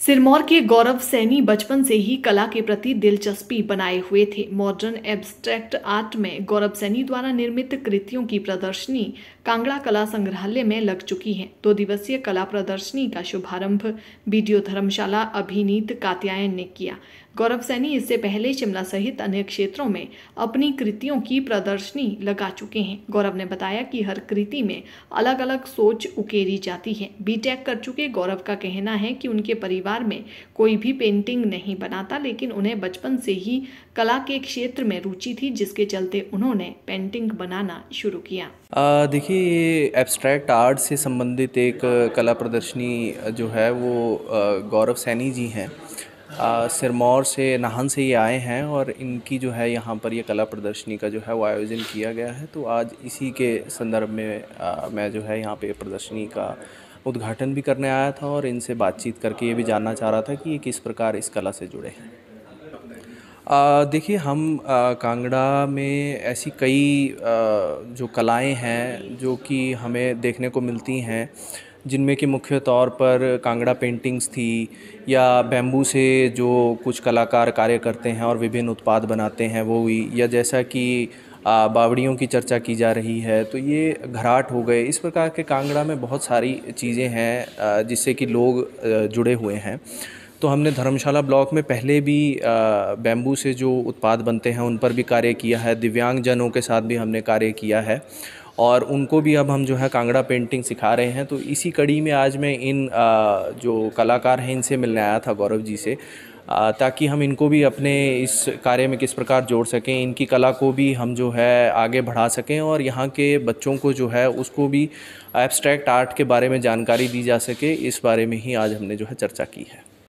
सिरमौर के गौरव सैनी बचपन से ही कला के प्रति दिलचस्पी बनाए हुए थे मॉडर्न एब्स्ट्रैक्ट आर्ट में गौरव सैनी द्वारा निर्मित कृतियों की प्रदर्शनी कांगड़ा कला संग्रहालय में लग चुकी है दो दिवसीय कला प्रदर्शनी का शुभारंभ वीडियो धर्मशाला अभिनीत कात्यायन ने किया गौरव सैनी इससे पहले शिमला सहित अन्य क्षेत्रों में अपनी कृतियों की प्रदर्शनी लगा चुके हैं गौरव ने बताया कि हर कृति में अलग अलग सोच उकेरी जाती है बीटेक कर चुके गौरव का कहना है कि उनके परिवार में कोई भी पेंटिंग नहीं बनाता लेकिन उन्हें बचपन से ही कला के क्षेत्र में रुचि थी जिसके चलते उन्होंने पेंटिंग बनाना शुरू किया देखिए ये एब्स्ट्रैक्ट आर्ट से संबंधित एक कला प्रदर्शनी जो है वो गौरव सैनी जी हैं सिरमौर से नाहन से ये आए हैं और इनकी जो है यहाँ पर ये कला प्रदर्शनी का जो है वो आयोजन किया गया है तो आज इसी के संदर्भ में आ, मैं जो है यहाँ पे प्रदर्शनी का उद्घाटन भी करने आया था और इनसे बातचीत करके ये भी जानना चाह रहा था कि ये किस प्रकार इस कला से जुड़े हैं देखिए हम आ, कांगड़ा में ऐसी कई आ, जो कलाएं हैं जो कि हमें देखने को मिलती हैं जिनमें कि मुख्य तौर पर कांगड़ा पेंटिंग्स थी या बैम्बू से जो कुछ कलाकार कार्य करते हैं और विभिन्न उत्पाद बनाते हैं वो हुई या जैसा कि बावड़ियों की चर्चा की जा रही है तो ये घराट हो गए इस प्रकार के कांगड़ा में बहुत सारी चीज़ें हैं जिससे कि लोग जुड़े हुए हैं तो हमने धर्मशाला ब्लॉक में पहले भी बैम्बू से जो उत्पाद बनते हैं उन पर भी कार्य किया है दिव्यांगजनों के साथ भी हमने कार्य किया है और उनको भी अब हम जो है कांगड़ा पेंटिंग सिखा रहे हैं तो इसी कड़ी में आज मैं इन जो कलाकार हैं इनसे मिलने आया था गौरव जी से ताकि हम इनको भी अपने इस कार्य में किस प्रकार जोड़ सकें इनकी कला को भी हम जो है आगे बढ़ा सकें और यहाँ के बच्चों को जो है उसको भी एब्स्ट्रैक्ट आर्ट के बारे में जानकारी दी जा सके इस बारे में ही आज हमने जो है चर्चा की है